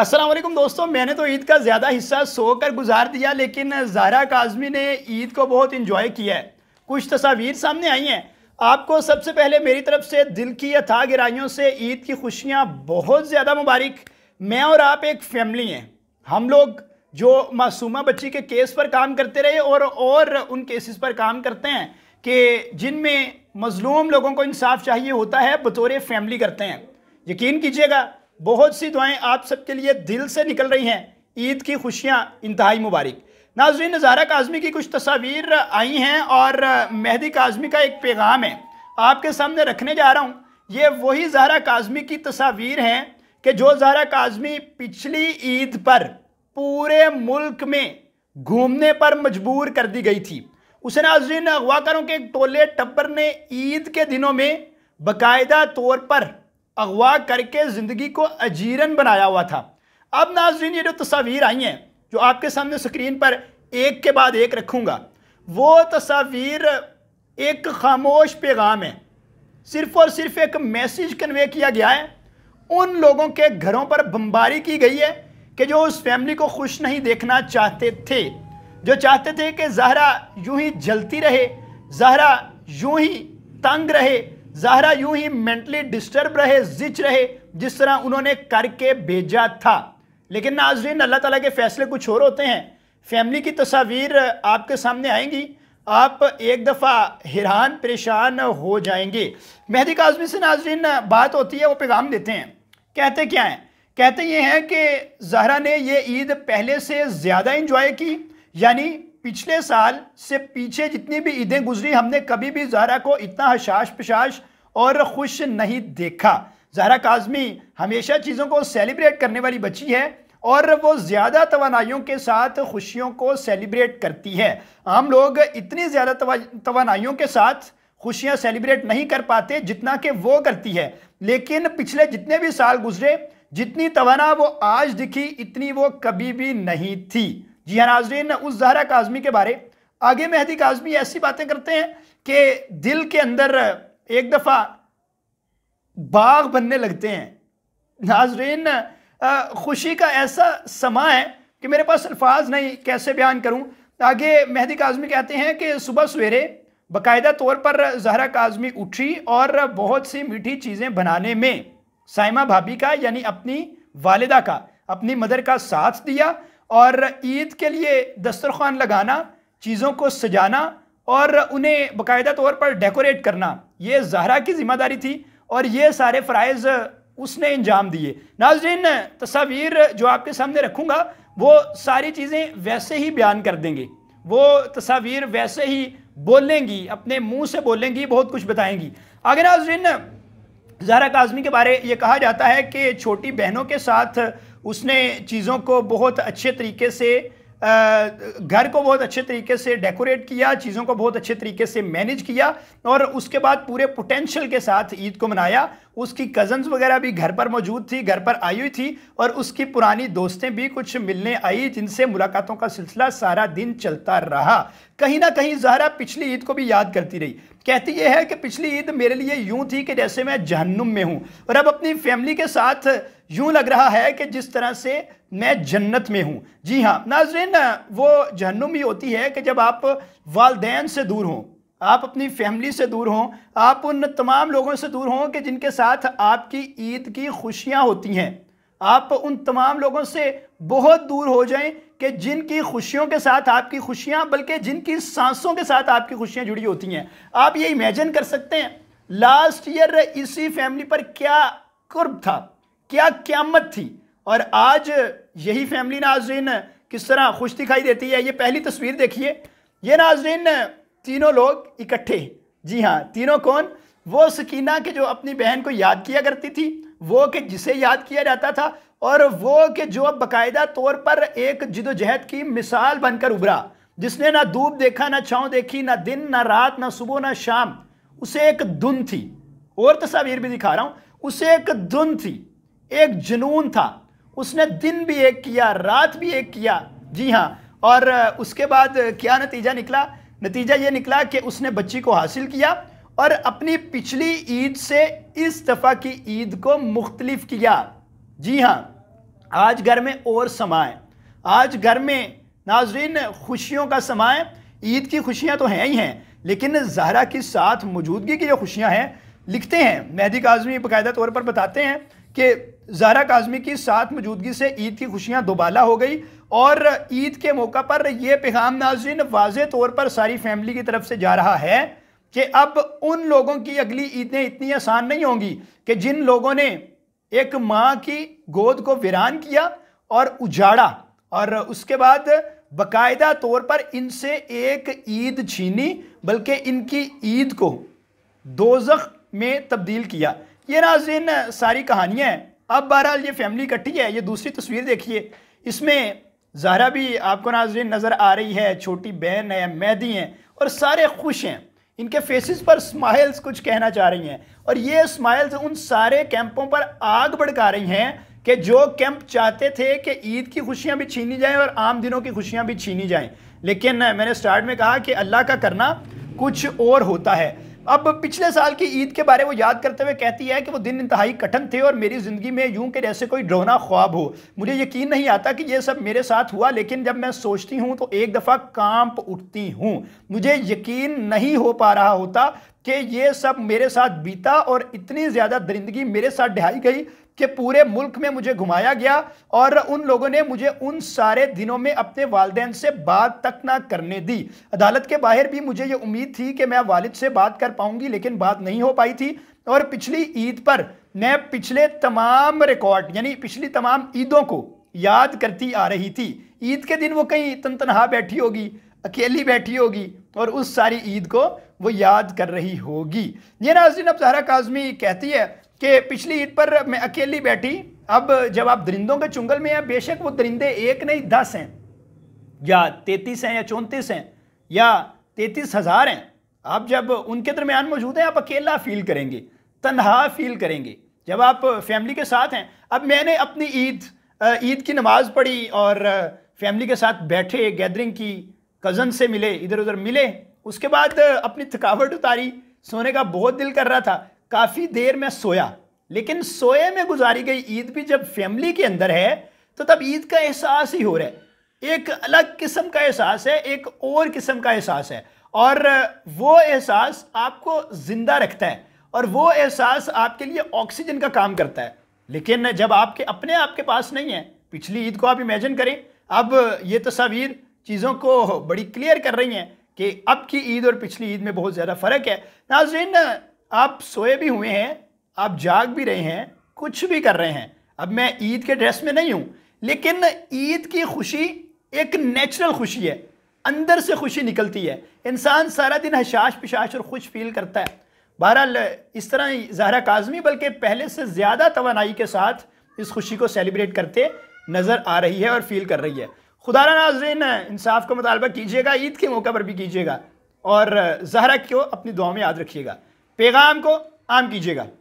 असलम दोस्तों मैंने तो ईद का ज़्यादा हिस्सा सोकर गुजार दिया लेकिन जारा काजमी ने ईद को बहुत इन्जॉय किया है कुछ तस्वीर सामने आई हैं आपको सबसे पहले मेरी तरफ से दिल की अथा गिराइयों से ईद की खुशियाँ बहुत ज़्यादा मुबारक मैं और आप एक फैमिली हैं हम लोग जो मासूमा बच्ची के केस पर काम करते रहे और और उन केसेस पर काम करते हैं कि जिनमें मज़लूम लोगों को इंसाफ चाहिए होता है बतौर फैमिली करते हैं यकीन कीजिएगा बहुत सी दुआएं आप सबके लिए दिल से निकल रही हैं ईद की खुशियाँ इंतहाई मुबारक नाजरीन नज़ारा काजमी की कुछ तस्वीर आई हैं और मेहदी काजमी का एक पैगाम है आपके सामने रखने जा रहा हूँ ये वही जहरा काजमी की तस्वीर हैं कि जो जहरा काजमी पिछली ईद पर पूरे मुल्क में घूमने पर मजबूर कर दी गई थी उसे नाजरीन अगवा करो कि एक टोले टब्बर ने ईद के दिनों में बाकायदा तौर पर अगवा करके ज़िंदगी को अजीरन बनाया हुआ था अब नाजरीन ये जो तस्वीर आई हैं जो आपके सामने स्क्रीन पर एक के बाद एक रखूँगा वो तस्वीर एक खामोश पैगाम है सिर्फ और सिर्फ एक मैसेज कन्वे किया गया है उन लोगों के घरों पर बमबारी की गई है कि जो उस फैमिली को खुश नहीं देखना चाहते थे जो चाहते थे कि जहरा यूं ही जलती रहे जहरा यूं ही तंग रहे जहरा यूं ही मेंटली डिस्टर्ब रहे जिच रहे जिस तरह उन्होंने करके भेजा था लेकिन नाजरीन अल्लाह ताला के फैसले कुछ और होते हैं फैमिली की तस्वीर आपके सामने आएंगी आप एक दफ़ा हैरान परेशान हो जाएंगे मेहदी काजमी से नाजरीन बात होती है वो पैगाम देते हैं कहते क्या हैं कहते ये हैं कि जहरा ने ये ईद पहले से ज़्यादा इंजॉय की यानी पिछले साल से पीछे जितनी भी ईदें गुजरी हमने कभी भी जहरा को इतना हशाश पशाश और खुश नहीं देखा जहरा काजमी हमेशा चीज़ों को सेलिब्रेट करने वाली बची है और वो ज़्यादा तोानाइयों के साथ खुशियों को सेलिब्रेट करती है हम लोग इतनी ज़्यादा तोानाइयों के साथ खुशियाँ सेलिब्रेट नहीं कर पाते जितना कि वो करती है लेकिन पिछले जितने भी साल गुजरे जितनी तोाना वो आज दिखी इतनी वो कभी भी नहीं थी जी हाँ नाजरीन उस जहरा काजमी के बारे आगे मेहदी काजमी ऐसी बातें करते हैं कि दिल के अंदर एक दफ़ा बाग बनने लगते हैं नाजरीन खुशी का ऐसा समा है कि मेरे पास अल्फाज नहीं कैसे बयान करूं आगे मेहदी काजमी कहते हैं कि सुबह सवेरे बाकायदा तौर पर जहरा काजमी उठी और बहुत सी मीठी चीज़ें बनाने में साइमा भाभी का यानी अपनी वालदा का अपनी मदर का साथ दिया और ईद के लिए दस्तरखान लगाना चीज़ों को सजाना और उन्हें बाकायदा तौर पर डेकोरेट करना ये जहरा की ज़िम्मेदारी थी और ये सारे फ़रज़ उसने अंजाम दिए नाजरीन तस्वीर जो आपके सामने रखूँगा वो सारी चीज़ें वैसे ही बयान कर देंगे वो तस्वीर वैसे ही बोलेंगी अपने मुंह से बोलेंगी बहुत कुछ बताएंगी आगे नाजरीन जहरा काजमी के बारे ये कहा जाता है कि छोटी बहनों के साथ उसने चीज़ों को बहुत अच्छे तरीके से घर को बहुत अच्छे तरीके से डेकोरेट किया चीज़ों को बहुत अच्छे तरीके से मैनेज किया और उसके बाद पूरे पोटेंशियल के साथ ईद को मनाया उसकी कज़न्स वगैरह भी घर पर मौजूद थी घर पर आई हुई थी और उसकी पुरानी दोस्तें भी कुछ मिलने आई जिनसे मुलाकातों का सिलसिला सारा दिन चलता रहा कहीं ना कहीं जहरा पिछली ईद को भी याद करती रही कहती यह है कि पिछली ईद मेरे लिए यूं थी कि जैसे मैं जहन्नुम में हूं और अब अपनी फैमिली के साथ यूं लग रहा है कि जिस तरह से मैं जन्नत में हूं जी हाँ नाजरीन वो जहन्नुम ही होती है कि जब आप वालदेन से दूर हों आप अपनी फैमिली से दूर हों आप उन तमाम लोगों से दूर हों कि जिनके साथ आपकी ईद की खुशियाँ होती हैं आप उन तमाम लोगों से बहुत दूर हो जाएं कि जिनकी खुशियों के साथ आपकी खुशियाँ बल्कि जिनकी सांसों के साथ आपकी खुशियाँ जुड़ी होती हैं आप ये इमेजिन कर सकते हैं लास्ट ईयर इसी फैमिली पर क्या कुर्ब था क्या क्यामत थी और आज यही फैमिली नाजरीन किस तरह खुश दिखाई देती है ये पहली तस्वीर देखिए ये नाजरीन तीनों लोग इकट्ठे जी हाँ तीनों कौन वो सकीना के जो अपनी बहन को याद किया करती थी वो कि जिसे याद किया जाता था और वो के जो बाकायदा तौर पर एक जिदोजहद की मिसाल बनकर उभरा जिसने ना धूप देखा ना छाँव देखी ना दिन ना रात ना सुबह ना शाम उसे एक धुन थी और तस्वीर भी दिखा रहा हूँ उसे एक धुन थी एक जुनून था उसने दिन भी एक किया रात भी एक किया जी हाँ और उसके बाद क्या नतीजा निकला नतीजा ये निकला कि उसने बच्ची को हासिल किया और अपनी पिछली ईद से इस दफ़ा की ईद को मुख्तलिफ किया जी हाँ आज घर में और समाएँ आज घर में नाजरीन खुशियों का समाएँ ईद की खुशियाँ तो हैं ही हैं लेकिन जहरा के साथ मौजूदगी की जो खुशियाँ हैं लिखते हैं मेहदी काजमी बाकायदा तौर पर बताते हैं कि जारा काजमी की साथ मौजूदगी से ईद की खुशियां दोबाला हो गई और ईद के मौका पर यह पैगाम नाजिन वाज तौर पर सारी फैमिली की तरफ से जा रहा है कि अब उन लोगों की अगली ईदें इतनी आसान नहीं होंगी कि जिन लोगों ने एक माँ की गोद को वीरान किया और उजाड़ा और उसके बाद बाकायदा तौर पर इनसे एक ईद छीनी बल्कि इनकी ईद को दोजख में तब्दील किया ये नाजिन सारी कहानियाँ हैं अब बहरहाल ये फैमिली इकट्ठी है ये दूसरी तस्वीर देखिए इसमें जहरा भी आपको नाजरीन नज़र आ रही है छोटी बहन है मैदी हैं और सारे खुश हैं इनके फेसेस पर स्माइल्स कुछ कहना चाह रही हैं और ये स्माइल्स उन सारे कैंपों पर आग भड़का रही हैं कि जो कैंप चाहते थे कि ईद की खुशियां भी छीनी जाएं और आम दिनों की खुशियां भी छीनी जाएं लेकिन मैंने स्टार्ट में कहा कि अल्लाह का करना कुछ और होता है अब पिछले साल की ईद के बारे में याद करते हुए कहती है कि वो दिन इंतहाई कठिन थे और मेरी ज़िंदगी में यूं कि जैसे कोई ड्रोना ख्वाब हो मुझे यकीन नहीं आता कि ये सब मेरे साथ हुआ लेकिन जब मैं सोचती हूँ तो एक दफ़ा कांप उठती हूँ मुझे यकीन नहीं हो पा रहा होता कि ये सब मेरे साथ बीता और इतनी ज़्यादा दरिंदगी मेरे साथ ढहाई गई कि पूरे मुल्क में मुझे घुमाया गया और उन लोगों ने मुझे उन सारे दिनों में अपने वालदेन से बात तक ना करने दी अदालत के बाहर भी मुझे ये उम्मीद थी कि मैं वालिद से बात कर पाऊंगी लेकिन बात नहीं हो पाई थी और पिछली ईद पर मैं पिछले तमाम रिकॉर्ड यानी पिछली तमाम ईदों को याद करती आ रही थी ईद के दिन वो कहीं तनतनहा बैठी होगी अकेली बैठी होगी और उस सारी ईद को वो याद कर रही होगी ये नाजरीन अब जहरा काजमी कहती है कि पिछली ईद पर मैं अकेली बैठी अब जब आप दरिंदों के चुंगल में हैं बेशक वो दरिंदे एक नहीं दस हैं या तैतीस हैं या चौंतीस हैं या तैतीस हज़ार हैं आप जब उनके दरमियान मौजूद हैं आप अकेला फील करेंगे तनहा फील करेंगे जब आप फैमिली के साथ हैं अब मैंने अपनी ईद ईद की नमाज़ पढ़ी और फैमिली के साथ बैठे गैदरिंग की कज़न से मिले इधर उधर मिले उसके बाद अपनी थकावट उतारी सोने का बहुत दिल कर रहा था काफ़ी देर में सोया लेकिन सोए में गुजारी गई ईद भी जब फैमिली के अंदर है तो तब ईद का एहसास ही हो रहा है एक अलग किस्म का एहसास है एक और किस्म का एहसास है और वो एहसास आपको ज़िंदा रखता है और वो एहसास आपके लिए ऑक्सीजन का काम करता है लेकिन जब आपके अपने आपके पास नहीं है पिछली ईद को आप इमेजिन करें अब ये तस्वीर चीज़ों को बड़ी क्लियर कर रही हैं कि अब की ईद और पिछली ईद में बहुत ज़्यादा फ़र्क है नाजरीन आप सोए भी हुए हैं आप जाग भी रहे हैं कुछ भी कर रहे हैं अब मैं ईद के ड्रेस में नहीं हूँ लेकिन ईद की खुशी एक नेचुरल खुशी है अंदर से खुशी निकलती है इंसान सारा दिन हशाश पिशाश और खुश फील करता है बहरहाल इस तरह जहरा काजमी बल्कि पहले से ज़्यादा तोानाई के साथ इस खुशी को सेलिब्रेट करते नज़र आ रही है और फील कर रही है खुदा नाजरीन इंसाफ का मुतालबा कीजिएगा ईद के मौके पर भी कीजिएगा और जहरा को अपनी दुआ में याद रखिएगा पैगाम को आम कीजिएगा